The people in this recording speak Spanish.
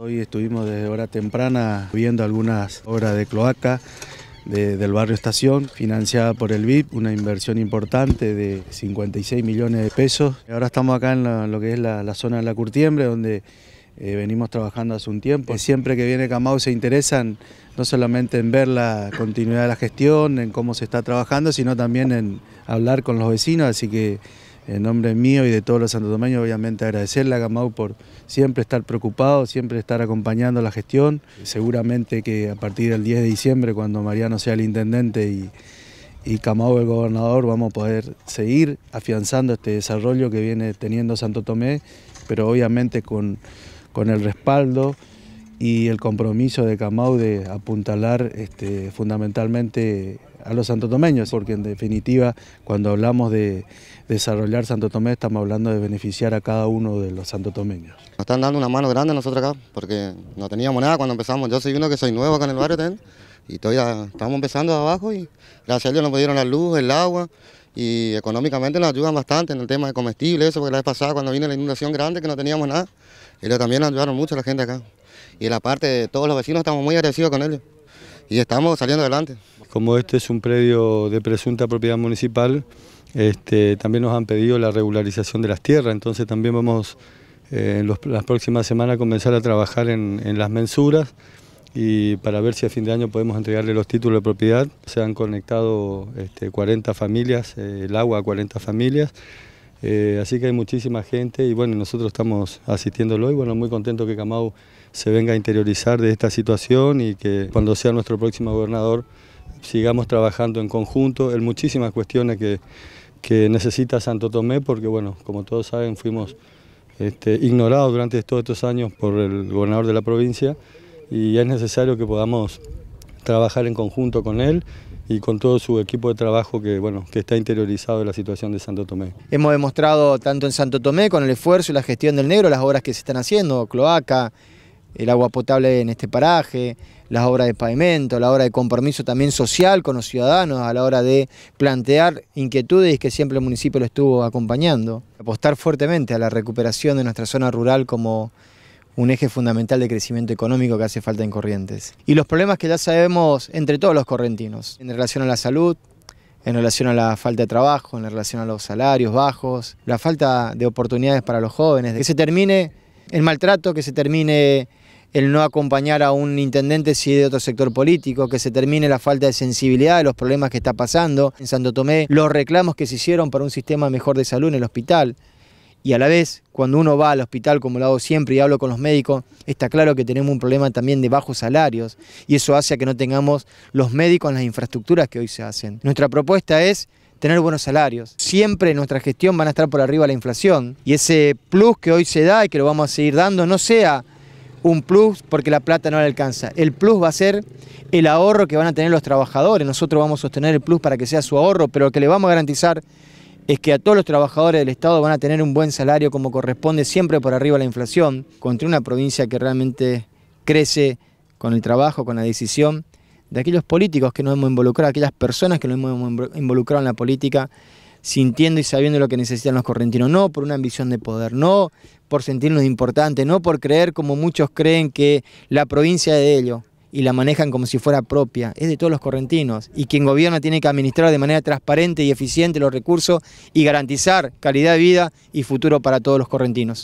Hoy estuvimos desde hora temprana viendo algunas obras de cloaca del barrio Estación, financiada por el BIP, una inversión importante de 56 millones de pesos. Ahora estamos acá en, lo que es la, zona de la Curtiembre, donde eh, venimos trabajando hace un tiempo. Siempre que viene Camau se interesan no solamente en ver la continuidad de la gestión, en cómo se está trabajando, sino también en hablar con los vecinos, así que en nombre mío y de todos los santotomeños, obviamente agradecerle a Gamau por siempre estar preocupado, siempre estar acompañando la gestión. Seguramente que a partir del 10 de diciembre, cuando Mariano sea el intendente y, y Camau el gobernador, vamos a poder seguir afianzando este desarrollo que viene teniendo Santo Tomé, pero obviamente con, con el respaldo y el compromiso de Camau de apuntalar este, fundamentalmente a los santotomeños, porque en definitiva cuando hablamos de desarrollar Santo Tomé estamos hablando de beneficiar a cada uno de los santotomeños. Nos están dando una mano grande nosotros acá, porque no teníamos nada cuando empezamos, yo soy uno que soy nuevo acá en el barrio también, y todavía estamos empezando abajo y gracias a Dios nos pudieron la luz, el agua, y económicamente nos ayudan bastante en el tema de comestibles, eso, porque la vez pasada cuando vino la inundación grande que no teníamos nada, ellos también nos ayudaron mucho a la gente acá y la parte de todos los vecinos estamos muy agradecidos con ellos y estamos saliendo adelante. Como este es un predio de presunta propiedad municipal, este, también nos han pedido la regularización de las tierras, entonces también vamos eh, en las próximas semanas a comenzar a trabajar en, las mensuras y para ver si a fin de año podemos entregarle los títulos de propiedad. Se han conectado este, 40 familias, eh, el agua a 40 familias. Eh, así que hay muchísima gente y bueno, nosotros estamos asistiendo hoy... bueno, muy contento que Camau se venga a interiorizar de esta situación y que cuando sea nuestro próximo gobernador sigamos trabajando en conjunto en muchísimas cuestiones que, necesita Santo Tomé porque bueno, como todos saben fuimos este, ignorados durante todos estos años por el gobernador de la provincia y es necesario que podamos trabajar en conjunto con él y con todo su equipo de trabajo que, bueno, que está interiorizado en la situación de Santo Tomé. Hemos demostrado tanto en Santo Tomé con el esfuerzo y la gestión del negro las obras que se están haciendo, cloaca, el agua potable en este paraje, las obras de pavimento, la obra de compromiso también social con los ciudadanos a la hora de plantear inquietudes que siempre el municipio lo estuvo acompañando. Apostar fuertemente a la recuperación de nuestra zona rural como un eje fundamental de crecimiento económico que hace falta en Corrientes. Y los problemas que ya sabemos entre todos los correntinos, en relación a la salud, en relación a la falta de trabajo, en relación a los salarios bajos, la falta de oportunidades para los jóvenes, que se termine el maltrato, que se termine el no acompañar a un intendente si de otro sector político, que se termine la falta de sensibilidad de los problemas que está pasando en Santo Tomé, los reclamos que se hicieron para un sistema mejor de salud en el hospital, y a la vez, cuando uno va al hospital, como lo hago siempre y hablo con los médicos, está claro que tenemos un problema también de bajos salarios y eso hace a que no tengamos los médicos en las infraestructuras que hoy se hacen. Nuestra propuesta es tener buenos salarios. Siempre en nuestra gestión van a estar por arriba la inflación y ese plus que hoy se da y que lo vamos a seguir dando no sea un plus porque la plata no le alcanza. El plus va a ser el ahorro que van a tener los trabajadores. Nosotros vamos a sostener el plus para que sea su ahorro, pero lo que le vamos a garantizar es que a todos los trabajadores del Estado van a tener un buen salario como corresponde siempre por arriba de la inflación, contra una provincia que realmente crece con el trabajo, con la decisión de aquellos políticos que nos hemos involucrado, aquellas personas que nos hemos involucrado en la política, sintiendo y sabiendo lo que necesitan los correntinos, no por una ambición de poder, no por sentirnos importantes, no por creer como muchos creen que la provincia es de ello y la manejan como si fuera propia. Es de todos los correntinos. Y quien gobierna tiene que administrar de manera transparente y eficiente los recursos y garantizar calidad de vida y futuro para todos los correntinos.